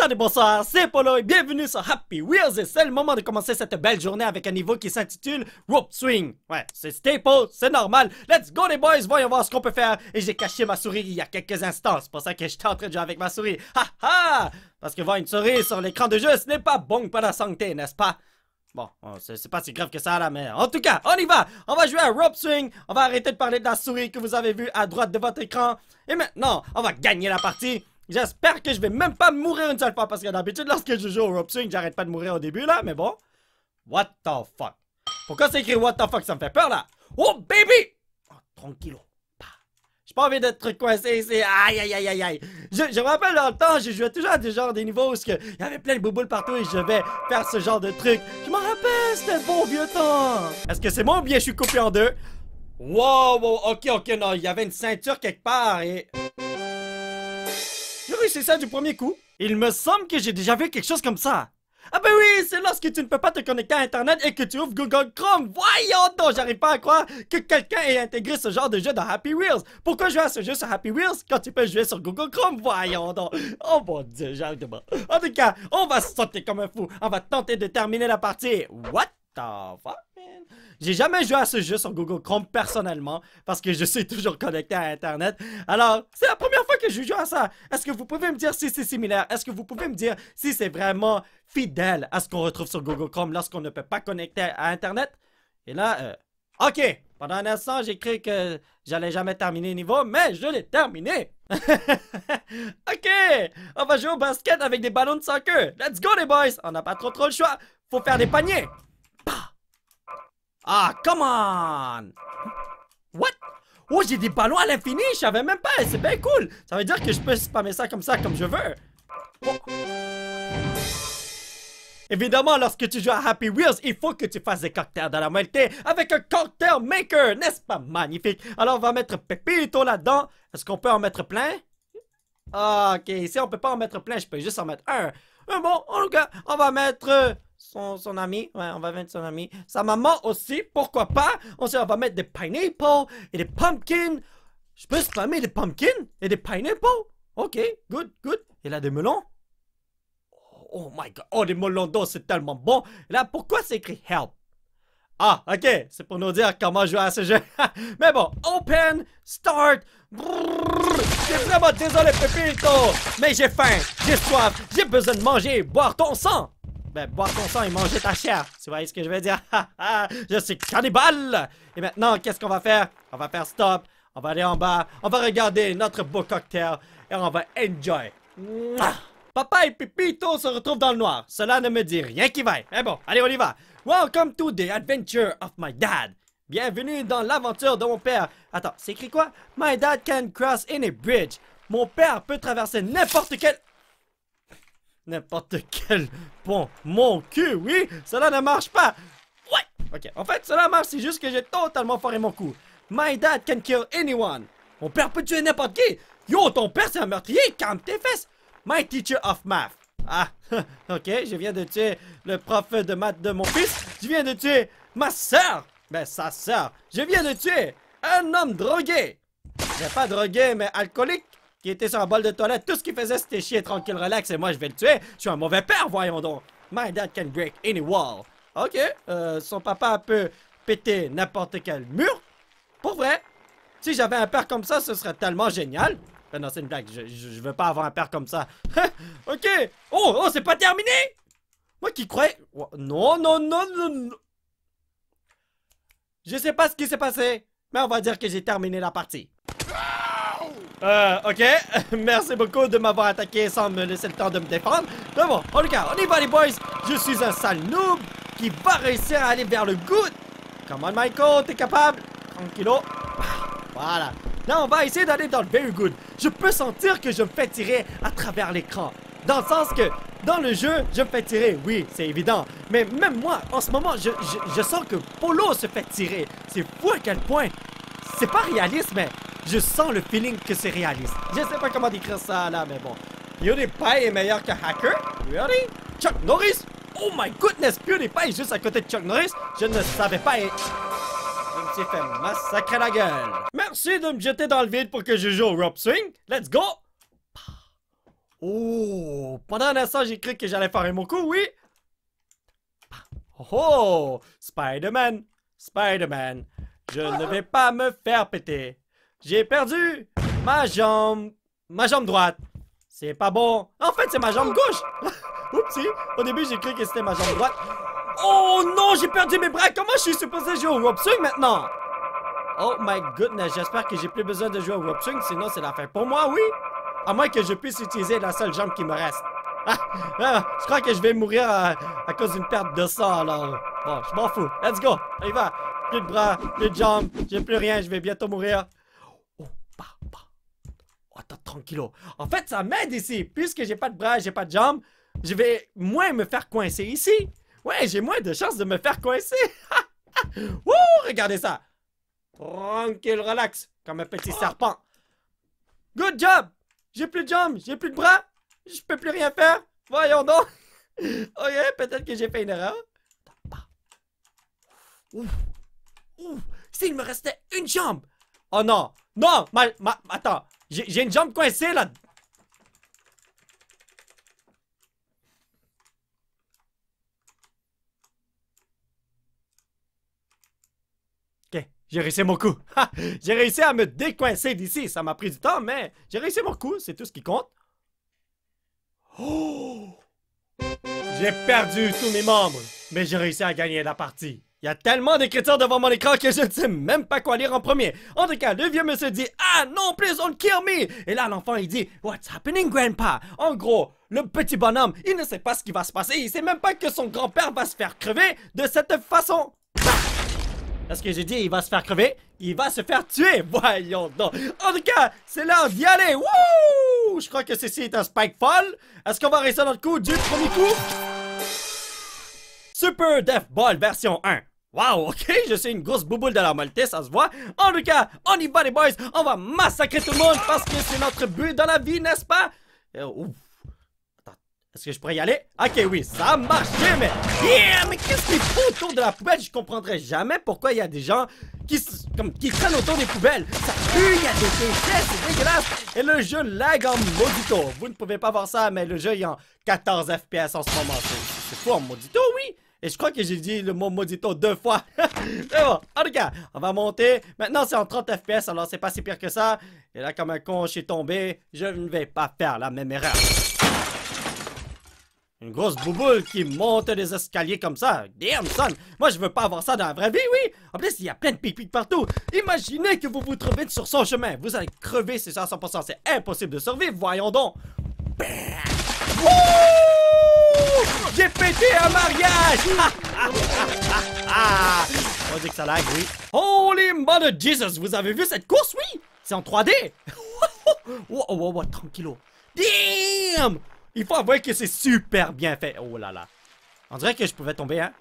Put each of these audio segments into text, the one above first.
Salut, bonsoir, c'est Polo et bienvenue sur Happy Wheels et c'est le moment de commencer cette belle journée avec un niveau qui s'intitule Rope Swing. Ouais, c'est staple, c'est normal. Let's go les boys, voyons voir ce qu'on peut faire. Et j'ai caché ma souris il y a quelques instants, c'est pour ça que j'étais en train de jouer avec ma souris. Ha ha! Parce que voir une souris sur l'écran de jeu, ce n'est pas bon pour la santé, n'est-ce pas? Bon, oh, c'est pas si grave que ça là, mais en tout cas, on y va On va jouer à Rope Swing, on va arrêter de parler de la souris que vous avez vue à droite de votre écran. Et maintenant, on va gagner la partie J'espère que je vais même pas mourir une seule fois parce que d'habitude lorsque je joue au rope j'arrête pas de mourir au début là mais bon. What the fuck? Pourquoi c'est écrit what the fuck? Ça me fait peur là! Oh baby! Oh, bah. J'ai pas envie d'être coincé ici. Aïe, aïe, aïe, aïe, aïe. Je, me rappelle dans le temps, je jouais toujours à des genres des niveaux où il y avait plein de bouboules partout et je vais faire ce genre de truc. Je m'en rappelle, c'était bon vieux temps. Est-ce que c'est ou bien je suis coupé en deux? Wow, wow, ok, ok, non, il y avait une ceinture quelque part et oui, c'est ça du premier coup Il me semble que j'ai déjà vu quelque chose comme ça. Ah ben oui, c'est lorsque tu ne peux pas te connecter à Internet et que tu ouvres Google Chrome. Voyons donc, j'arrive pas à croire que quelqu'un ait intégré ce genre de jeu dans Happy Wheels. Pourquoi jouer à ce jeu sur Happy Wheels quand tu peux jouer sur Google Chrome Voyons donc. Oh mon dieu, j'arrive En tout cas, on va sauter comme un fou. On va tenter de terminer la partie. What the fuck, man j'ai jamais joué à ce jeu sur Google Chrome personnellement parce que je suis toujours connecté à Internet. Alors, c'est la première fois que je joue à ça. Est-ce que vous pouvez me dire si c'est similaire? Est-ce que vous pouvez me dire si c'est vraiment fidèle à ce qu'on retrouve sur Google Chrome lorsqu'on ne peut pas connecter à Internet? Et là, euh, OK, pendant un instant, j'ai cru que j'allais jamais terminer le niveau, mais je l'ai terminé! ok, on va jouer au basket avec des ballons de soccer. Let's go les boys, on n'a pas trop trop le choix, faut faire des paniers. Ah, come on! What? Oh, j'ai des ballons à l'infini, je savais même pas, c'est bien cool! Ça veut dire que je peux spammer ça comme ça, comme je veux. Évidemment, lorsque tu joues à Happy Wheels, il faut que tu fasses des cocktails dans la moitié avec un cocktail maker, n'est-ce pas magnifique? Alors, on va mettre Pepito là-dedans. Est-ce qu'on peut en mettre plein? Ah, ok, ici, on peut pas en mettre plein, je peux juste en mettre un. Mais bon, cas, on va mettre... Euh, son, ami. Ouais, on va mettre son ami. Sa maman aussi, pourquoi pas? On, se va mettre des pineapples et des pumpkins. Je peux spammer des pumpkins et des pineapples? Ok, good, good. Et là, des melons? Oh, oh my god, oh, des melons d'eau, c'est tellement bon. là, pourquoi c'est écrit help? Ah, ok, c'est pour nous dire comment jouer à ce jeu. Mais bon, open, start. suis vraiment désolé, Pepito, mais j'ai faim, j'ai soif, j'ai besoin de manger boire ton sang. Ben, bois ton sang et manger ta chair. Tu vois ce que je veux dire? Ah, ah, je suis cannibale! Et maintenant, qu'est-ce qu'on va faire? On va faire stop. On va aller en bas. On va regarder notre beau cocktail. Et on va enjoy. Papa et Pipito se retrouvent dans le noir. Cela ne me dit rien qui vaille. Mais eh bon, allez, on y va. Welcome to the adventure of my dad. Bienvenue dans l'aventure de mon père. Attends, c'est écrit quoi? My dad can cross any bridge. Mon père peut traverser n'importe quel... N'importe quel pont. Mon cul, oui! Cela ne marche pas! Ouais! Ok, en fait, cela marche, c'est juste que j'ai totalement foiré mon coup. My dad can kill anyone. Mon père peut tuer n'importe qui. Yo, ton père c'est un meurtrier, calme tes fesses. My teacher of math. Ah, ok, je viens de tuer le prof de maths de mon fils. Je viens de tuer ma soeur. Ben, sa soeur. Je viens de tuer un homme drogué. J'ai ben, pas drogué, mais alcoolique qui était sur un bol de toilette. Tout ce qu'il faisait, c'était chier tranquille, relax, et moi, je vais le tuer. Je suis un mauvais père, voyons donc. My dad can break any wall. Ok, euh, son papa peut péter n'importe quel mur. Pour vrai, si j'avais un père comme ça, ce serait tellement génial. Ben non, c'est une blague, je, veux pas avoir un père comme ça. ok, oh, oh, c'est pas terminé Moi qui croyais... Non, non, non, non, non. Je sais pas ce qui s'est passé, mais on va dire que j'ai terminé la partie. Euh, ok. Merci beaucoup de m'avoir attaqué sans me laisser le temps de me défendre. Mais bon, en tout cas, on y va les boys. Je suis un sale noob qui va réussir à aller vers le good. Come on, Michael, t'es capable. Tranquilo. Voilà. Là, on va essayer d'aller dans le very good. Je peux sentir que je me fais tirer à travers l'écran. Dans le sens que, dans le jeu, je me fais tirer, oui, c'est évident. Mais même moi, en ce moment, je, je sens que Polo se fait tirer. C'est fou à quel point. C'est pas réaliste, mais je sens le feeling que c'est réaliste. Je sais pas comment décrire ça là, mais bon. PewDiePie est meilleur que Hacker? Really? Chuck Norris? Oh my goodness, PewDiePie est juste à côté de Chuck Norris? Je ne savais pas et... Je me suis fait massacrer la gueule. Merci de me jeter dans le vide pour que je joue au rope swing. Let's go! Oh! Pendant un instant, j'ai cru que j'allais faire mon coup, oui! Oh! oh Spider-Man! Spider-Man! Je ne vais pas me faire péter! J'ai perdu ma jambe. Ma jambe droite. C'est pas bon. En fait, c'est ma jambe gauche. Oupsie. Au début, j'ai cru que c'était ma jambe droite. Oh non, j'ai perdu mes bras. Comment je suis supposé jouer au Robsung maintenant? Oh my goodness, j'espère que j'ai plus besoin de jouer au Robsung. sinon c'est la fin pour moi, oui. À moins que je puisse utiliser la seule jambe qui me reste. Ah, ah, je crois que je vais mourir à, cause d'une perte de sang, alors. Bon, je m'en fous. Let's go. On va. Plus de bras, plus de jambes, j'ai plus rien, je vais bientôt mourir. Tranquilo. tranquillo. En fait, ça m'aide ici. Puisque j'ai pas de bras, j'ai pas de jambes, je vais moins me faire coincer ici. Ouais, j'ai moins de chances de me faire coincer. Ouh, regardez ça. Tranquille, relax, comme un petit serpent. Good job. J'ai plus de jambes, j'ai plus de bras. Je peux plus rien faire. Voyons donc. ok, peut-être que j'ai fait une erreur. Ouf. Ouf. S'il me restait une jambe. Oh non. Non, ma, attends. J'ai une jambe coincée là. Ok, j'ai réussi mon coup. j'ai réussi à me décoincer d'ici. Ça m'a pris du temps, mais j'ai réussi mon coup. C'est tout ce qui compte. Oh! J'ai perdu tous mes membres, mais j'ai réussi à gagner la partie. Il y a tellement d'écritures devant mon écran que je ne sais même pas quoi lire en premier. En tout cas, le vieux monsieur dit Ah non, please don't kill me! Et là, l'enfant il dit What's happening, grandpa? En gros, le petit bonhomme, il ne sait pas ce qui va se passer, il sait même pas que son grand-père va se faire crever de cette façon. Ah! Est-ce que j'ai dit il va se faire crever? Il va se faire tuer! Voyons donc! En tout cas, c'est l'heure d'y aller! Wouh! Je crois que ceci est un spike fall. Est-ce qu'on va réussir notre coup du premier coup? Super Death Ball version 1. Wow, ok, je suis une grosse bouboule de la maltais, ça se voit. En tout cas, on y va les boys, on va massacrer tout le monde parce que c'est notre but dans la vie, n'est-ce pas? Euh, ouf. Attends, est-ce que je pourrais y aller? Ok, oui, ça a marché, mais... Yeah, mais qu'est-ce qu'il fout autour de la poubelle? Je comprendrai jamais pourquoi il y a des gens qui, comme, qui traînent autour des poubelles. Ça pue, il y a des déchets, c'est dégueulasse. Et le jeu lag en modito. Vous ne pouvez pas voir ça, mais le jeu est en 14 FPS en ce moment. C'est fou en modito, oui. Et je crois que j'ai dit le mot maudito deux fois. Mais bon, en tout cas, on va monter. Maintenant, c'est en 30 FPS, alors c'est pas si pire que ça. Et là, comme un con, je suis tombé. Je ne vais pas faire la même erreur. Une grosse bouboule qui monte des escaliers comme ça. Damn, son. Moi, je veux pas avoir ça dans la vraie vie, oui. En plus, il y a plein de pic partout. Imaginez que vous vous trouvez sur son chemin. Vous allez crever, c'est ça, 100%. C'est impossible de survivre, voyons donc. J'ai fait un mariage! On dit que ça lag, oui. Holy mother Jesus, vous avez vu cette course, oui? C'est en 3D! wow, wow, wow, tranquillo. Damn! Il faut avouer que c'est super bien fait. Oh là là. On dirait que je pouvais tomber, hein?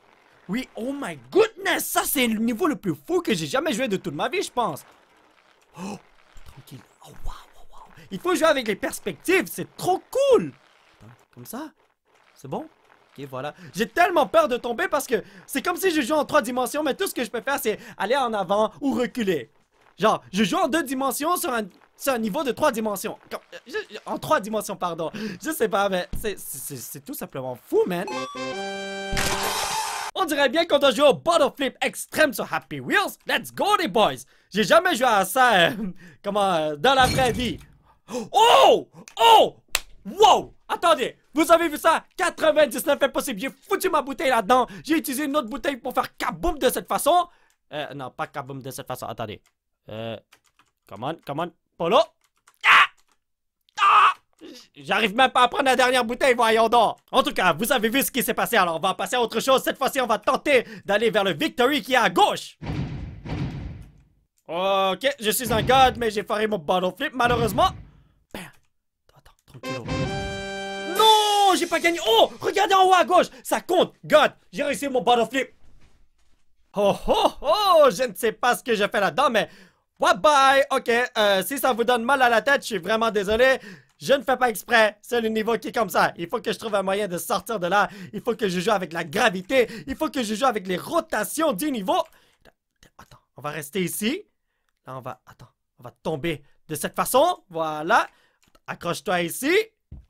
Oui, oh my goodness! Ça, c'est le niveau le plus fou que j'ai jamais joué de toute ma vie, je pense. Oh, tranquille. Oh, wow, Il faut jouer avec les perspectives, c'est trop cool! Comme ça? C'est bon? voilà. J'ai tellement peur de tomber parce que c'est comme si je jouais en trois dimensions, mais tout ce que je peux faire, c'est aller en avant ou reculer. Genre, je joue en deux dimensions sur un, niveau de trois dimensions. Euh, en trois dimensions, pardon. Je sais pas, mais c'est tout simplement fou, man. On dirait bien qu'on doit jouer au Bottle Flip Extrême sur Happy Wheels. Let's go, les boys! J'ai jamais joué à ça, euh, comment, euh, dans la vraie vie. Oh! Oh! Wow! Attendez, vous avez vu ça 99 impossible, j'ai foutu ma bouteille là-dedans, j'ai utilisé une autre bouteille pour faire kaboum de cette façon. Euh, non, pas kaboum de cette façon, attendez. Euh, come on, come on, Polo. Ah! ah! J'arrive même pas à prendre la dernière bouteille, voyons donc. En tout cas, vous avez vu ce qui s'est passé, alors on va passer à autre chose. Cette fois-ci, on va tenter d'aller vers le Victory qui est à gauche. Ok, je suis un god, mais j'ai foiré mon bottle flip, malheureusement. j'ai pas gagné. Oh, regardez en haut à gauche. Ça compte. God, j'ai réussi mon bottle flip. Oh, oh, oh, je ne sais pas ce que j'ai fait là-dedans, mais... Bye bye? Ok, euh, si ça vous donne mal à la tête, je suis vraiment désolé. Je ne fais pas exprès, c'est le niveau qui est comme ça. Il faut que je trouve un moyen de sortir de là. Il faut que je joue avec la gravité. Il faut que je joue avec les rotations du niveau. Attends, on va rester ici. Là, on va... Attends, on va tomber de cette façon. Voilà. Accroche-toi ici.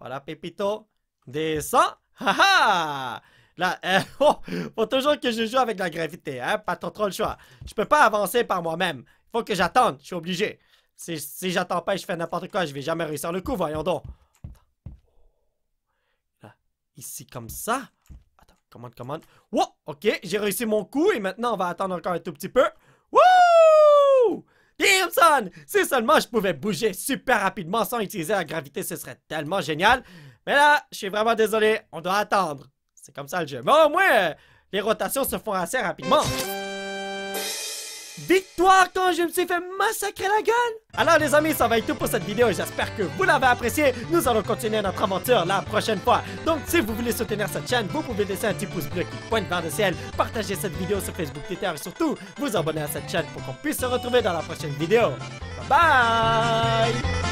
Voilà, Pépito. Descends. Ha ha! Là, euh, oh, faut toujours que je joue avec la gravité, hein? Pas trop, trop le choix. Je peux pas avancer par moi-même. Faut que j'attende, je suis obligé. Si, si j'attends pas je fais n'importe quoi, je vais jamais réussir le coup, voyons donc. Là, ici comme ça. Attends, commande, commande. Wow, ok, j'ai réussi mon coup et maintenant on va attendre encore un tout petit peu. Wouh! Damn Si seulement je pouvais bouger super rapidement sans utiliser la gravité, ce serait tellement génial. Mais là, je suis vraiment désolé, on doit attendre. C'est comme ça le jeu. Mais au moins, euh, les rotations se font assez rapidement. Victoire quand je me suis fait massacrer la gueule Alors les amis, ça va être tout pour cette vidéo j'espère que vous l'avez appréciée. Nous allons continuer notre aventure la prochaine fois. Donc si vous voulez soutenir cette chaîne, vous pouvez laisser un petit pouce bleu qui pointe vers le ciel, partager cette vidéo sur Facebook, Twitter et surtout vous abonner à cette chaîne pour qu'on puisse se retrouver dans la prochaine vidéo. Bye bye